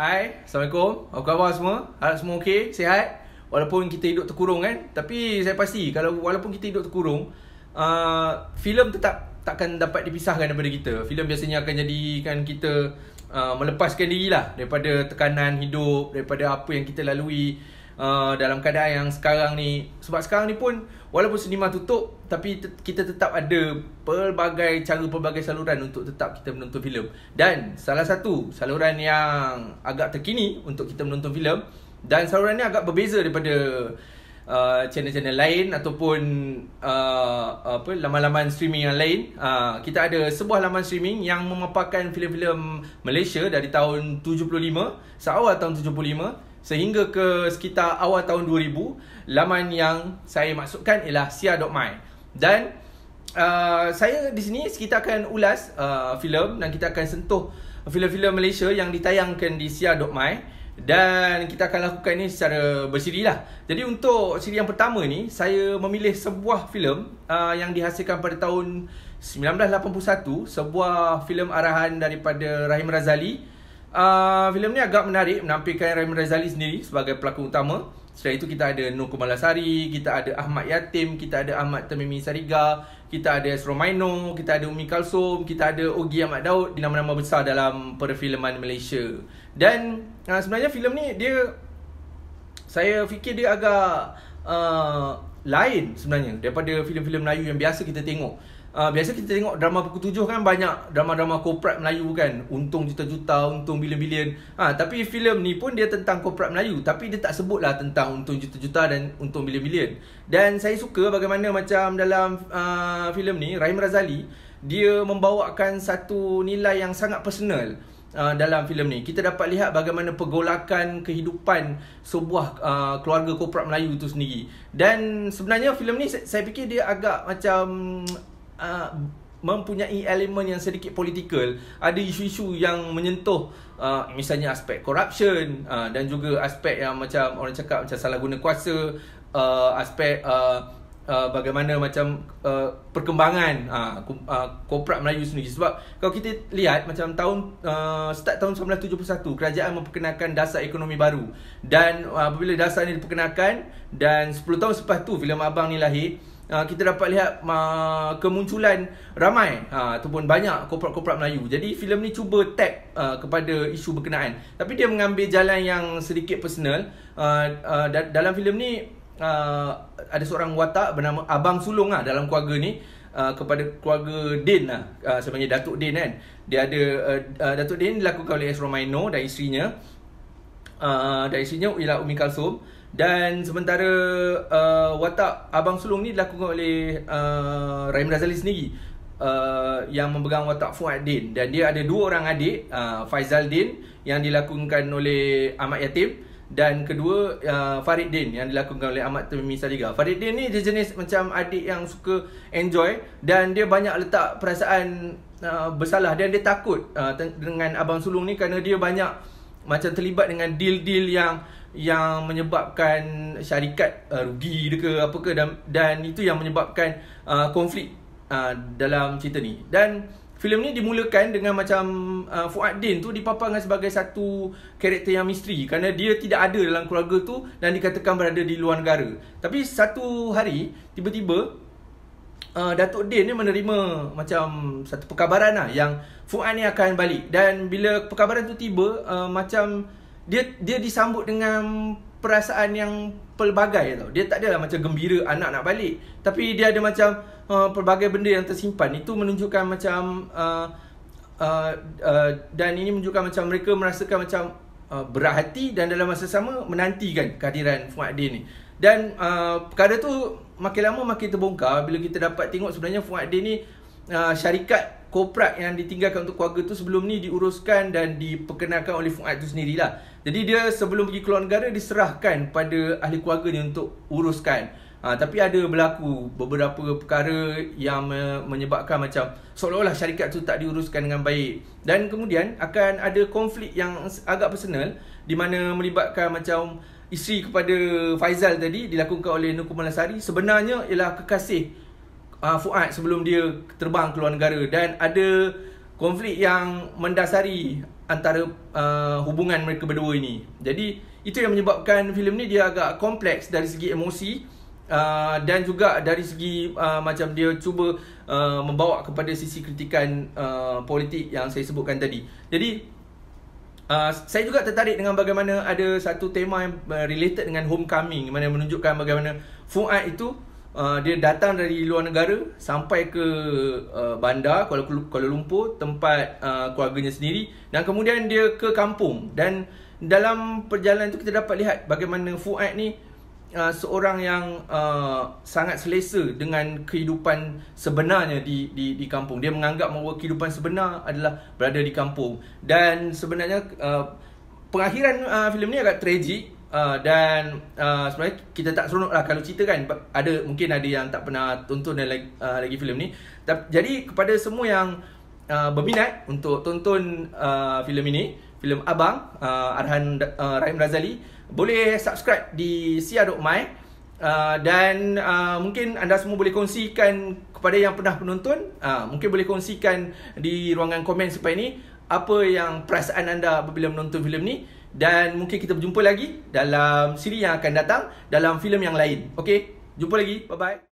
Hai, Assalamualaikum. Apa khabar semua? Harap semua okey, sihat. Walaupun kita hidup terkurung kan, tapi saya pasti kalau walaupun kita hidup terkurung, a uh, filem tetap takkan dapat dipisahkan daripada kita. Film biasanya akan jadikan kita uh, melepaskan lah daripada tekanan hidup, daripada apa yang kita lalui uh, dalam keadaan yang sekarang ni. Sebab sekarang ni pun walaupun cinema tutup tapi t- kita tetap ada pelbagai cara pelbagai saluran untuk tetap kita menonton filem dan salah satu saluran yang agak terkini untuk kita menonton filem dan saluran ni agak berbeza daripada uh, channel-channel lain ataupun uh, apa laman-laman streaming yang lain uh, kita ada sebuah laman streaming yang memaparkan filem-filem Malaysia dari tahun 75 seawal tahun 75 sehingga ke sekitar awal tahun 2000 laman yang saya masukkan ialah sia.my dan uh, saya di sini kita akan ulas uh, filem dan kita akan sentuh filem-filem Malaysia yang ditayangkan di sia.my dan kita akan lakukan ini secara bersiri lah. Jadi untuk siri yang pertama ni, saya memilih sebuah filem uh, yang dihasilkan pada tahun 1981, sebuah filem arahan daripada Rahim Razali uh, filem ni agak menarik menampilkan Rahim Razali sendiri sebagai pelakon utama. Selain itu kita ada Nur Kumalasari, kita ada Ahmad Yatim, kita ada Ahmad Temimi Sariga, kita ada Esro Maino, kita ada Umi Kalsum, kita ada Ogi Ahmad Daud di nama-nama besar dalam perfilman Malaysia. Dan uh, sebenarnya filem ni dia saya fikir dia agak uh, lain sebenarnya daripada filem-filem Melayu yang biasa kita tengok. Uh, biasa kita tengok drama pukul tujuh kan banyak drama-drama korporat Melayu kan Untung juta-juta, untung bilion-bilion ha, Tapi filem ni pun dia tentang korporat Melayu Tapi dia tak sebut lah tentang untung juta-juta dan untung bilion-bilion Dan saya suka bagaimana macam dalam uh, filem ni Rahim Razali Dia membawakan satu nilai yang sangat personal Uh, dalam filem ni kita dapat lihat bagaimana pergolakan kehidupan sebuah uh, keluarga korporat Melayu tu sendiri dan sebenarnya filem ni saya, saya fikir dia agak macam Uh, mempunyai elemen yang sedikit politikal. ada isu-isu yang menyentuh uh, misalnya aspek korupsi uh, dan juga aspek yang macam orang cakap macam salah guna kuasa uh, aspek uh, uh, bagaimana macam uh, perkembangan uh, uh, korporat Melayu sendiri sebab kalau kita lihat macam tahun uh, start tahun 1971 kerajaan memperkenalkan dasar ekonomi baru dan uh, apabila dasar ini diperkenalkan dan 10 tahun selepas tu filem abang ni lahir Ah, kita dapat lihat ah, kemunculan ramai ah, ataupun banyak korporat-korporat Melayu. Jadi filem ni cuba tap kepada isu berkenaan. Tapi dia mengambil jalan yang sedikit personal. dalam filem ni ada seorang watak bernama Abang Sulung lah dalam keluarga ni. kepada keluarga Din lah sebenarnya Datuk Din kan dia ada Datuk Din dilakukan oleh Ezra Romaino dan isterinya uh, ah, dan isinya ialah Umi Kalsum dan sementara uh, watak Abang Sulung ni dilakukan oleh uh, Rahim Razali sendiri Uh, yang memegang watak Fuad Din dan dia ada dua orang adik uh, Faizal Din yang dilakukan oleh Ahmad Yatim dan kedua uh, Farid Din yang dilakukan oleh Ahmad Tumi Saliga. Farid Din ni dia jenis macam adik yang suka enjoy dan dia banyak letak perasaan uh, bersalah dan dia takut uh, dengan abang sulung ni kerana dia banyak uh, macam terlibat dengan deal-deal yang yang menyebabkan syarikat uh, rugi dia ke apa ke dan dan itu yang menyebabkan uh, konflik uh, dalam cerita ni dan filem ni dimulakan dengan macam uh, Fuad Din tu dipaparkan sebagai satu karakter yang misteri kerana dia tidak ada dalam keluarga tu dan dikatakan berada di luar negara tapi satu hari tiba-tiba uh, Datuk Din ni menerima macam satu perkabaran lah yang Fuad ni akan balik dan bila perkabaran tu tiba uh, macam dia dia disambut dengan perasaan yang pelbagai tau. Dia tak adalah macam gembira anak nak balik tapi dia ada macam uh, pelbagai benda yang tersimpan itu menunjukkan macam uh, uh, uh, dan ini menunjukkan macam mereka merasakan macam uh, berat hati dan dalam masa sama menantikan kehadiran Fuad Din ni. Dan uh, perkara tu makin lama makin terbongkar bila kita dapat tengok sebenarnya Fuad Din ni uh, syarikat korporat yang ditinggalkan untuk keluarga tu sebelum ni diuruskan dan diperkenalkan oleh Fuad tu sendirilah. Jadi dia sebelum pergi keluar negara diserahkan pada ahli keluarga ni untuk uruskan. Ha, tapi ada berlaku beberapa perkara yang me- menyebabkan macam seolah-olah syarikat tu tak diuruskan dengan baik. Dan kemudian akan ada konflik yang agak personal di mana melibatkan macam isteri kepada Faizal tadi dilakukan oleh Nur Kumalasari sebenarnya ialah kekasih uh, Fuad sebelum dia terbang ke luar negara dan ada konflik yang mendasari antara uh, hubungan mereka berdua ini. Jadi itu yang menyebabkan filem ni dia agak kompleks dari segi emosi uh, dan juga dari segi uh, macam dia cuba uh, membawa kepada sisi kritikan uh, politik yang saya sebutkan tadi. Jadi Ah, saya juga tertarik dengan bagaimana ada satu tema yang eh, related dengan homecoming mana menunjukkan bagaimana Fuad itu uh, dia datang dari luar negara sampai ke uh, bandar Kuala, Kuala Lumpur tempat uh, keluarganya sendiri dan kemudian dia ke kampung dan dalam perjalanan itu kita dapat lihat bagaimana Fuad ni uh, seorang yang uh, sangat selesa dengan kehidupan sebenarnya di di di kampung. Dia menganggap bahawa kehidupan sebenar adalah berada di kampung. Dan sebenarnya uh, pengakhiran uh, filem ni agak tragic Uh, dan uh, sebenarnya kita tak seronok lah kalau cerita kan ada mungkin ada yang tak pernah tonton lagi, uh, lagi filem ni jadi kepada semua yang uh, berminat untuk tonton uh, filem ini uh, filem Abang uh, Arhan uh, Rahim Razali boleh subscribe di sia.my uh, dan uh, mungkin anda semua boleh kongsikan kepada yang pernah penonton uh, mungkin boleh kongsikan di ruangan komen supaya ni apa yang perasaan anda apabila menonton filem ni dan mungkin kita berjumpa lagi dalam siri yang akan datang dalam filem yang lain okey jumpa lagi bye bye